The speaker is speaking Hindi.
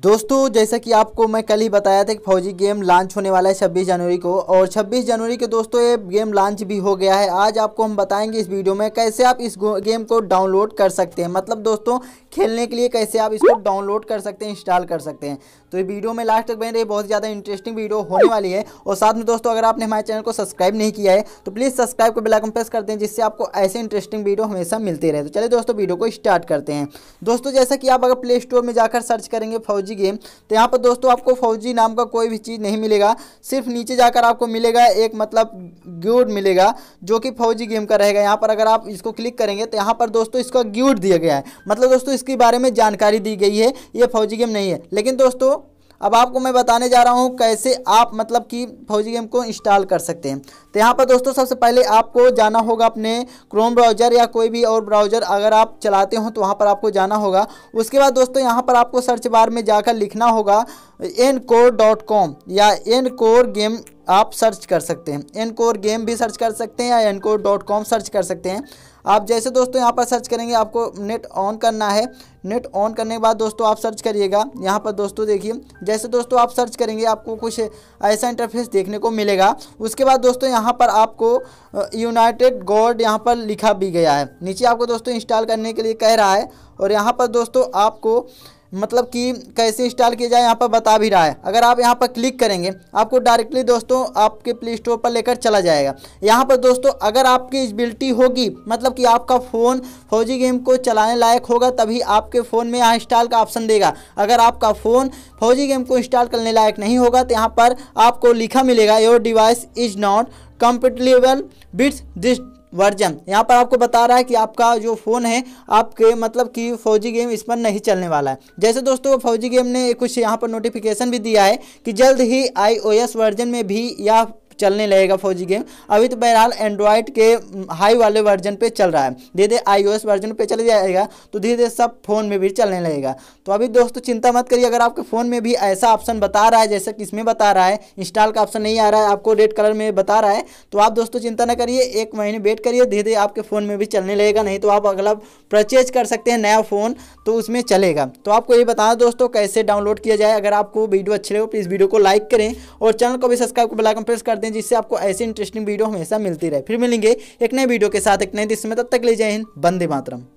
दोस्तों जैसा कि आपको मैं कल ही बताया था कि फौजी गेम लॉन्च होने वाला है 26 जनवरी को और 26 जनवरी को दोस्तों ये गेम लॉन्च भी हो गया है आज आपको हम बताएंगे इस वीडियो में कैसे आप इस गेम को डाउनलोड कर सकते हैं मतलब दोस्तों खेलने के लिए कैसे आप इसको डाउनलोड कर सकते हैं इंस्टॉल कर सकते हैं तो ये वीडियो में लास्ट तक बन रही बहुत ज़्यादा इंटरेस्टिंग वीडियो होने वाली है और साथ में दोस्तों अगर आपने हमारे चैनल को सब्सक्राइब नहीं किया है तो प्लीज़ सब्सक्राइब को बिलाकम प्रेस करते हैं जिससे आपको ऐसे इंटरेस्टिंग वीडियो हमेशा मिलते रहे तो चलिए दोस्तों वीडियो को स्टार्ट करते हैं दोस्तों जैसा कि आप अगर प्ले स्टोर में जाकर सर्च करेंगे फौजी फौजी गेम तो यहाँ पर दोस्तों आपको फौजी नाम का कोई भी चीज़ नहीं मिलेगा सिर्फ नीचे जाकर आपको मिलेगा एक मतलब ग्यूड मिलेगा जो कि फौजी गेम का रहेगा यहाँ पर अगर आप इसको क्लिक करेंगे तो यहाँ पर दोस्तों इसका ग्यूड दिया गया है मतलब दोस्तों इसके बारे में जानकारी दी गई है ये फौजी गेम नहीं है लेकिन दोस्तों अब आपको मैं बताने जा रहा हूँ कैसे आप मतलब कि फौजी गेम को इंस्टॉल कर सकते हैं तो यहाँ पर दोस्तों सबसे पहले आपको जाना होगा अपने क्रोम ब्राउज़र या कोई भी और ब्राउज़र अगर आप चलाते हो तो वहाँ पर आपको जाना होगा उसके बाद दोस्तों यहाँ पर आपको सर्च बार में जाकर लिखना होगा एन कोर डॉट कॉम या एन कोर गेम आप सर्च कर सकते हैं एन कोर गेम भी सर्च कर सकते हैं या encore dot com search कर सकते हैं आप जैसे दोस्तों यहाँ पर सर्च करेंगे आपको नेट ऑन करना है नेट ऑन करने के बाद दोस्तों आप सर्च करिएगा यहाँ पर दोस्तों देखिए जैसे दोस्तों आप सर्च करेंगे आपको कुछ ऐसा इंटरफेस देखने को मिलेगा उसके बाद दोस्तों यहाँ पर आपको यूनाइटेड गॉड यहाँ पर लिखा भी गया है नीचे आपको दोस्तों इंस्टॉल करने के लिए कह रहा है और यहाँ पर दोस्तों आपको मतलब कि कैसे इंस्टॉल किया जाए यहाँ पर बता भी रहा है अगर आप यहाँ पर क्लिक करेंगे आपको डायरेक्टली दोस्तों आपके प्ले स्टोर पर लेकर चला जाएगा यहाँ पर दोस्तों अगर आपकी एजबिलिटी होगी मतलब कि आपका फ़ोन फौजी गेम को चलाने लायक होगा तभी आपके फ़ोन में यहाँ इंस्टॉल का ऑप्शन देगा अगर आपका फ़ोन फौजी गेम को इंस्टॉल करने लायक नहीं होगा तो यहाँ पर आपको लिखा मिलेगा your device is not compatible बिट्स दिस वर्जन यहाँ पर आपको बता रहा है कि आपका जो फ़ोन है आपके मतलब कि फौजी गेम इस पर नहीं चलने वाला है जैसे दोस्तों फौजी गेम ने कुछ यहाँ पर नोटिफिकेशन भी दिया है कि जल्द ही आईओएस वर्जन में भी यह चलने लगेगा फौजी गेम अभी तो बहरहाल एंड्रॉयड के हाई हम्म, वाले वर्जन पे चल रहा है धीरे धीरे आईओएस वर्जन पे चले जाएगा तो धीरे धीरे सब फ़ोन में भी चलने लगेगा तो अभी दोस्तों चिंता मत करिए अगर आपके फ़ोन में भी ऐसा ऑप्शन बता रहा है जैसा कि इसमें बता रहा है इंस्टॉल का ऑप्शन नहीं आ रहा है आपको रेड कलर में बता रहा है तो आप दोस्तों चिंता ना करिए एक महीने वेट करिए धीरे धीरे आपके फ़ोन में भी चलने लगेगा नहीं तो आप अगला परचेज कर सकते हैं नया फ़ोन तो उसमें चलेगा तो आपको ये बताना दोस्तों कैसे डाउनलोड किया जाए अगर आपको वीडियो अच्छी लगे प्लीज़ तो वीडियो को लाइक करें और चैनल को भी सब्सक्राइब को बेलाइकन प्रेस कर करते हैं जिससे आपको ऐसी इंटरेस्टिंग वीडियो हमेशा मिलती रहे फिर मिलेंगे एक नए वीडियो के साथ एक नए दिशा में तब तक ले जाए हिंद बंदे मातरम